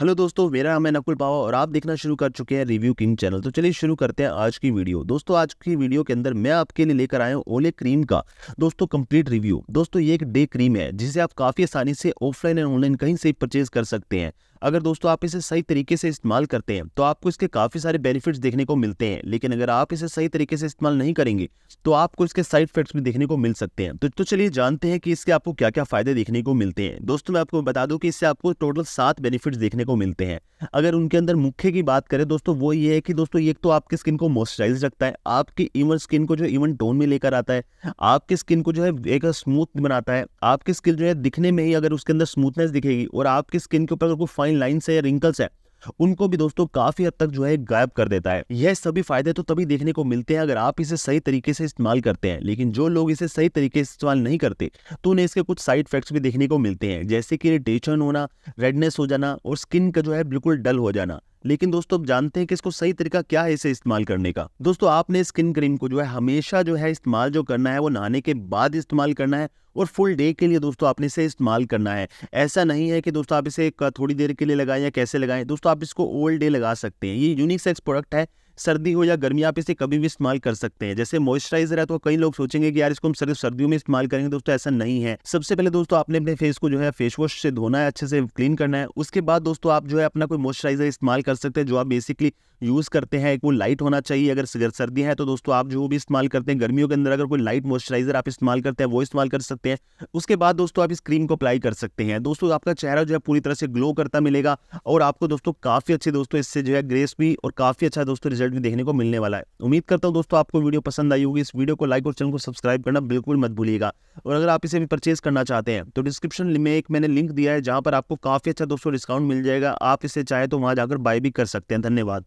hello दोस्तों मेरा नाम है नकुल पावा और आप देखना शुरू कर चुके हैं रिव्यू किंग चैनल तो चलिए शुरू करते हैं आज की वीडियो दोस्तों आज की वीडियो के अंदर मैं आपके लिए लेकर आया हूं ओले क्रीम का दोस्तों कंप्लीट रिव्यू दोस्तों ये एक डे क्रीम है जिसे आप काफ़ी आसानी से ऑफलाइन एंड ऑनलाइन कहीं से परचेज कर सकते हैं अगर दोस्तों आप इसे सही तरीके से इस्तेमाल करते हैं तो आपको इसके काफ़ी सारे बेनिफिट्स देखने को मिलते हैं लेकिन अगर आप इसे सही तरीके से इस्तेमाल नहीं करेंगे तो आपको इसके साइड इफेक्ट्स भी देखने को मिल सकते हैं तो, तो चलिए जानते हैं कि इसके आपको क्या क्या फायदे देखने को मिलते हैं दोस्तों मैं आपको बता दूँ कि इससे आपको टोटल सात बेनिफिट्स देखने को मिलते हैं अगर उनके अंदर मुख्य की बात करें दोस्तों वो ये है कि दोस्तों एक तो आपकी स्किन को मॉइस्चराइज रखता है आपकी इवन स्किन को जो इवन टोन में लेकर आता है आपकी स्किन को जो है एक स्मूथ बनाता है आपकी स्किन जो है दिखने में ही अगर उसके अंदर स्मूथनेस दिखेगी और आपकी स्किन के ऊपर अगर कोई फाइन लाइन है या रिंकल्स है उनको भी दोस्तों काफी हद तक जो है गायब कर देता है यह सभी फायदे तो तभी देखने को मिलते हैं अगर आप इसे सही तरीके से इस्तेमाल करते हैं लेकिन जो लोग इसे सही तरीके से इस्तेमाल नहीं करते तो उन्हें इसके कुछ साइड इफेक्ट्स भी देखने को मिलते हैं जैसे कि इरिटेशन होना रेडनेस हो जाना और स्किन का जो है बिल्कुल डल हो जाना लेकिन दोस्तों अब जानते हैं कि इसको सही तरीका क्या है इसे इस्तेमाल करने का दोस्तों आपने स्किन क्रीम को जो है हमेशा जो है इस्तेमाल जो करना है वो नहाने के बाद इस्तेमाल करना है और फुल डे के लिए दोस्तों आपने इसे इस्तेमाल करना है ऐसा नहीं है कि दोस्तों आप इसे थोड़ी देर के लिए लगाएं या कैसे लगाएं दोस्तों आप इसको ओल्ड डे लगा सकते हैं ये यूनिक सेक्स प्रोडक्ट है सर्दी हो या गर्मी आप इसे कभी भी इस्तेमाल कर सकते हैं जैसे मॉइस्चराइजर है तो कई लोग सोचेंगे कि यार इसको हम सिर्फ सर्दियों में इस्तेमाल करेंगे दोस्तों ऐसा नहीं है सबसे पहले दोस्तों आपने अपने फेस को जो है फेस वॉश से धोना है अच्छे से क्लीन करना है उसके बाद दोस्तों आप जो है अपना कोई मॉइस्चराइजर इस्तेमाल कर सकते हैं जो आप बेसिकली यूज़ करते हैं एक वो लाइट होना चाहिए अगर सर्दी है तो दोस्तों आप जो भी इस्तेमाल करते हैं गर्मियों के अंदर अगर कोई लाइट मॉइस्चराइजर आप इस्तेमाल करते हैं वो इस्तेमाल कर सकते हैं उसके बाद दोस्तों आप इस क्रीम को अप्लाई कर सकते हैं दोस्तों आपका चेहरा जो है पूरी तरह से ग्लो करता मिलेगा और आपको दोस्तों काफ़ी अच्छे दोस्तों इससे जो है ग्रेस भी और काफ़ी अच्छा दोस्तों रिजल्ट रिजल्ट भी देखने को मिलने वाला है उम्मीद करता हूँ दोस्तों आपको वीडियो पसंद आई होगी इस वीडियो को लाइक और चैनल को सब्सक्राइब करना बिल्कुल मत भूलिएगा और अगर आप इसे भी परचेज करना चाहते हैं तो डिस्क्रिप्शन में एक मैंने लिंक दिया है जहाँ पर आपको काफ़ी अच्छा दोस्तों डिस्काउंट मिल जाएगा आप इसे चाहे तो वहाँ जाकर बाय भी कर सकते हैं धन्यवाद